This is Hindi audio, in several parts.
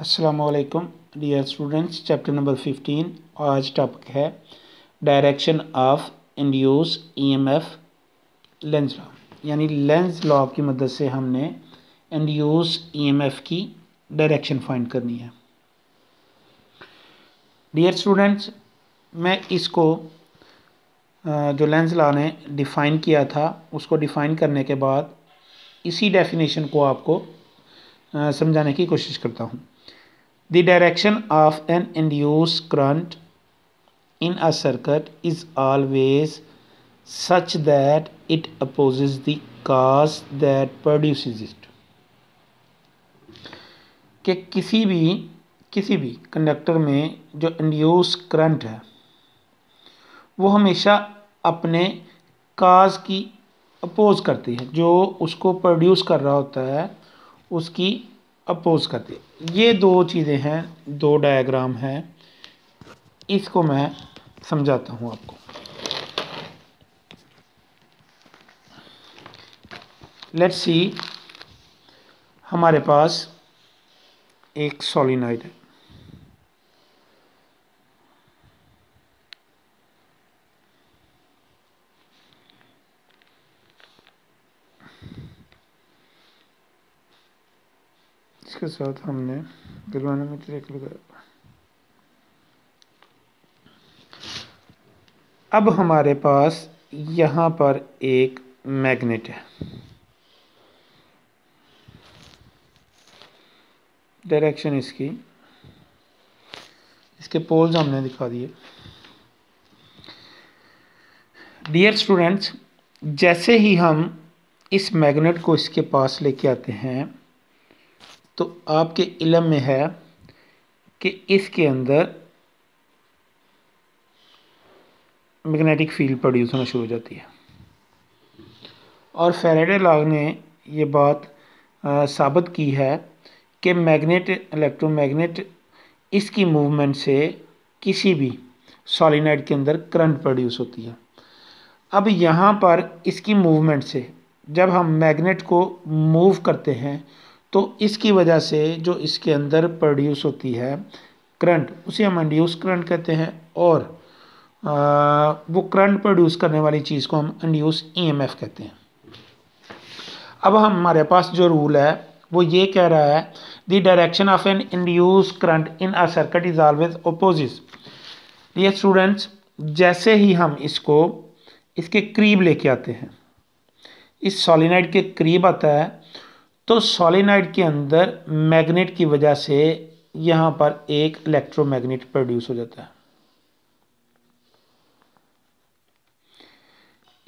असलकम dear students chapter number fifteen आज टॉपिक है direction of M EMF Lenz law यानी लेंस लॉ की मदद से हमने एम ईएमएफ e की डायरेक्शन फाइंड करनी है डियर स्टूडेंट्स मैं इसको जो लेंस लॉ ने डिफ़ाइन किया था उसको डिफ़ाइन करने के बाद इसी डेफिनेशन को आपको समझाने की कोशिश करता हूँ The direction of an induced current in a circuit is always such that it opposes the cause that produces it. कि किसी भी किसी भी कंडक्टर में जो इंड्यूस करंट है वो हमेशा अपने काज की अपोज करती है जो उसको प्रोड्यूस कर रहा होता है उसकी अपोज करते ये दो चीज़ें हैं दो डायग्राम हैं इसको मैं समझाता हूँ आपको लेट सी हमारे पास एक सोलिनाइड है इसके साथ हमने गलवाना एक लगाया अब हमारे पास यहाँ पर एक मैग्नेट है डायरेक्शन इसकी इसके पोल्स हमने दिखा दिए डियर स्टूडेंट्स जैसे ही हम इस मैग्नेट को इसके पास लेके आते हैं तो आपके इलम में है कि इसके अंदर मैग्नेटिक फील्ड प्रोड्यूस होना शुरू हो जाती है और फेरेडे लाग ने ये बात साबित की है कि मैग्नेट इलेक्ट्रोमैग्नेट इसकी मूवमेंट से किसी भी सॉलिनाइड के अंदर करंट प्रोड्यूस होती है अब यहाँ पर इसकी मूवमेंट से जब हम मैग्नेट को मूव करते हैं तो इसकी वजह से जो इसके अंदर प्रोड्यूस होती है करंट उसे हम इंड्यूस करंट कहते हैं और आ, वो करंट प्रोड्यूस करने वाली चीज़ को हम इंड्यूस ईएमएफ e कहते हैं अब हम हमारे पास जो रूल है वो ये कह रहा है the direction of an induced current in a circuit is always opposes ये स्टूडेंट्स जैसे ही हम इसको इसके करीब लेके आते हैं इस सॉलिनाइड के करीब आता है तो सॉलिनाइड के अंदर मैग्नेट की वजह से यहाँ पर एक इलेक्ट्रोमैग्नेट प्रोड्यूस हो जाता है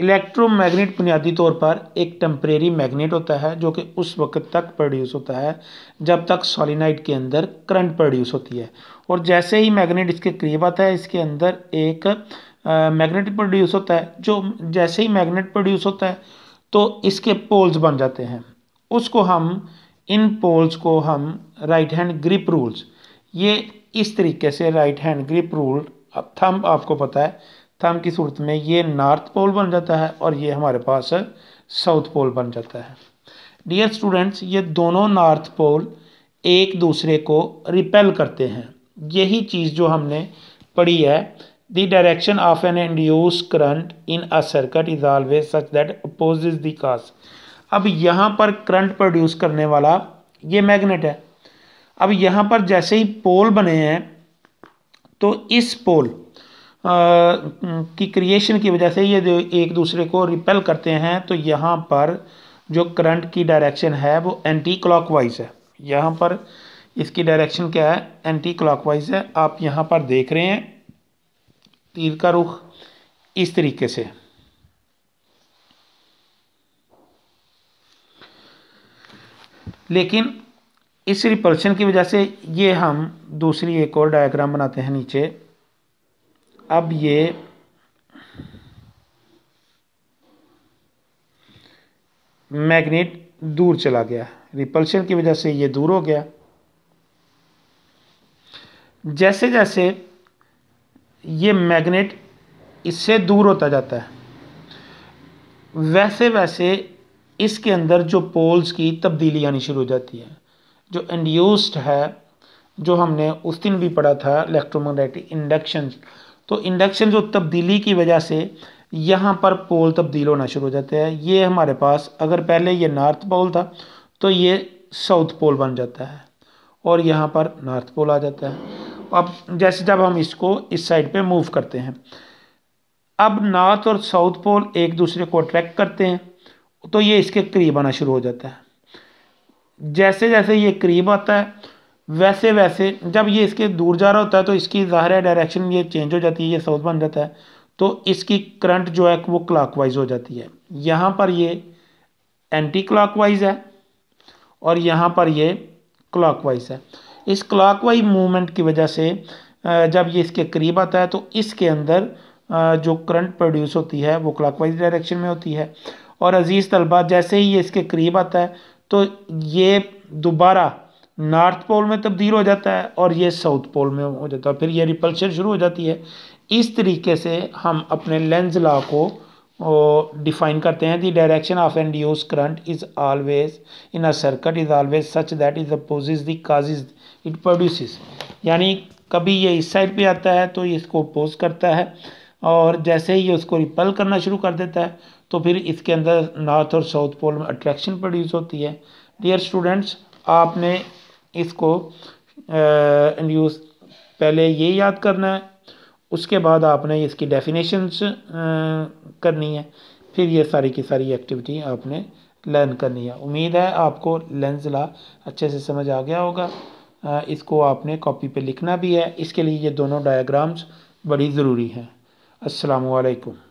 इलेक्ट्रोमैग्नेट बुनियादी तौर पर एक टेम्परेरी मैग्नेट होता है जो कि उस वक्त तक प्रोड्यूस होता है जब तक सॉलिनाइड के अंदर करंट प्रोड्यूस होती है और जैसे ही मैग्नेट इसके करीब आता है इसके अंदर एक मैग्नेट प्रोड्यूस होता है जो जैसे ही मैग्नेट प्रोड्यूस होता है तो इसके पोल्स बन जाते हैं उसको हम इन पोल्स को हम राइट हैंड ग्रिप रूल्स ये इस तरीके से राइट हैंड ग्रिप रूल अब आपको पता है थम की सूरत में ये नॉर्थ पोल बन जाता है और ये हमारे पास साउथ पोल बन जाता है डियर स्टूडेंट्स ये दोनों नॉर्थ पोल एक दूसरे को रिपेल करते हैं यही चीज़ जो हमने पढ़ी है the direction of an induced current in a circuit is always such that oppose the cause. अब यहाँ पर करंट प्रोड्यूस करने वाला ये मैग्नेट है अब यहाँ पर जैसे ही पोल बने हैं तो इस पोल आ, की क्रिएशन की वजह से ये एक दूसरे को रिपेल करते हैं तो यहाँ पर जो करंट की डायरेक्शन है वो एंटी क्लॉकवाइज है यहाँ पर इसकी डायरेक्शन क्या है एंटी क्लॉकवाइज है आप यहाँ पर देख रहे हैं तीर का रुख इस तरीके से लेकिन इस रिपल्शन की वजह से ये हम दूसरी एक और डायग्राम बनाते हैं नीचे अब ये मैग्नेट दूर चला गया रिपल्शन की वजह से ये दूर हो गया जैसे जैसे ये मैग्नेट इससे दूर होता जाता है वैसे वैसे इसके अंदर जो पोल्स की तब्दीली आनी शुरू हो जाती है जो इंड्यूस्ड है जो हमने उस दिन भी पढ़ा था इलेक्ट्रोमैग्नेटिक इंडक्शन तो इंडक्शन जो तब्दीली की वजह से यहाँ पर पोल तब्दील होना शुरू हो जाता है ये हमारे पास अगर पहले ये नॉर्थ पोल था तो ये साउथ पोल बन जाता है और यहाँ पर नॉर्थ पोल आ जाता है अब जैसे जब हम इसको इस साइड पे मूव करते हैं अब नॉर्थ और साउथ पोल एक दूसरे को अट्रैक्ट करते हैं तो ये इसके करीब आना शुरू हो जाता है जैसे जैसे ये करीब आता है वैसे वैसे जब ये इसके दूर जा रहा होता है तो इसकी ज़ाहिर है डायरेक्शन ये चेंज हो जाती है ये साउथ बन जाता है तो इसकी करंट जो है वो क्लॉकवाइज हो जाती है यहाँ पर ये एंटी क्लॉकवाइज है और यहाँ पर ये क्लॉकवाइज है इस क्लॉकवाइज मूवमेंट की वजह से जब ये इसके करीब आता है तो इसके अंदर जो करंट प्रोड्यूस होती है वो क्लॉकवाइज डायरेक्शन में होती है और अज़ीज़ तलबा जैसे ही ये इसके करीब आता है तो ये दोबारा नॉर्थ पोल में तब्दील हो जाता है और ये साउथ पोल में हो जाता है फिर ये रिपल्शन शुरू हो जाती है इस तरीके से हम अपने लेंस लॉ को डिफाइन करते हैं the direction of induced current is always in a circuit is always such that is oppose does it produce यानी कभी ये इस साइड पे आता है तो इसको अपोज करता है और जैसे ही ये उसको रिपल करना शुरू कर देता है तो फिर इसके अंदर नॉर्थ और साउथ पोल में अट्रैक्शन प्रोड्यूस होती है डियर स्टूडेंट्स आपने इसको यूज पहले ये याद करना है उसके बाद आपने इसकी डेफिनेशंस करनी है फिर ये सारी की सारी एक्टिविटी आपने लर्न करनी है उम्मीद है आपको ला अच्छे से समझ आ गया होगा इसको आपने कॉपी पे लिखना भी है इसके लिए ये दोनों डायग्राम्स बड़ी ज़रूरी हैं असलकम